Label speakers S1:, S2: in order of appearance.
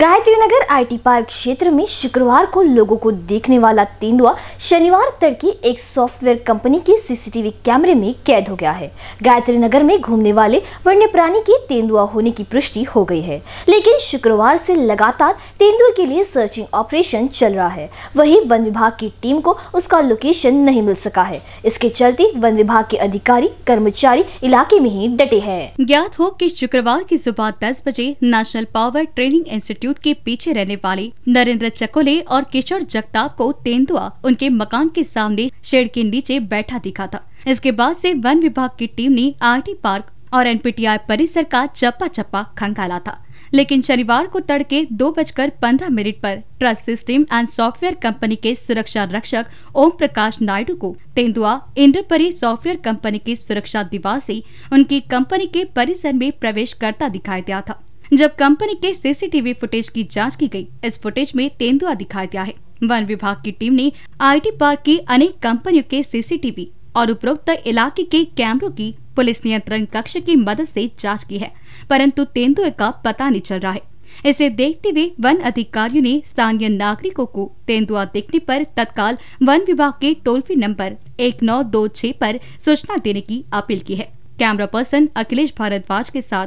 S1: Gayatri Nagar IT park क्षेत्र में शुक्रवार को लोगों को देखने वाला तेंदुआ शनिवार तड़के एक सॉफ्टवेयर कंपनी के सीसीटीवी कैमरे में कैद हो गया है गायत्री नगर में घूमने वाले वन्य प्राणी के तेंदुआ होने की पुष्टि हो गई है लेकिन शुक्रवार से लगातार तेंदुए के लिए सर्चिंग ऑपरेशन चल रहा है वही वन विभाग की टीम को उसका लोकेशन नहीं मिल सका है इसके चलते वन विभाग के अधिकारी कर्मचारी इलाके में ही डटे है ज्ञात हो
S2: की शुक्रवार की सुबह दस बजे national power training institute institute के पीछे रहने वाले नरेंद्र चकोले और किशोर जगताप को तेंदुआ उनके मकान के सामने शेड के नीचे बैठा दिखा था इसके बाद से वन विभाग की टीम ने टी पार्क और एनपीटीआई परिसर का चप्पा चप्पा खंगाला था लेकिन शनिवार को तड़के दो बजकर पंद्रह मिनट पर trust system and software company के सुरक्षा रक्षक ओम प्रकाश नायडू को तेंदुआ इंद्रपरी सॉफ्टवेयर कंपनी की सुरक्षा दीवार से उनकी कंपनी के परिसर में प्रवेश करता दिखाई दिया था जब कंपनी के सीसीटीवी फुटेज की जांच की गई इस फुटेज में तेंदुआ दिखाई दिया है वन विभाग की टीम ने आईटी पार्क की अनेक कंपनियों के सीसीटीवी और उपरोक्त इलाके के कैमरों की पुलिस नियंत्रण कक्ष की मदद ऐसी जाँच की है परंतु तेंदुए का पता नहीं चल रहा है इसे देखते हुए वन अधिकारियों ने स्थानीय नागरिकों को तेंदुआ देखने पर तत्काल वन विभाग के टोल फ्री नंबर एक नौ दो छह पर सूचना देने की अपील की है कैमरा पर्सन अखिलेश भारद्वाज के साथ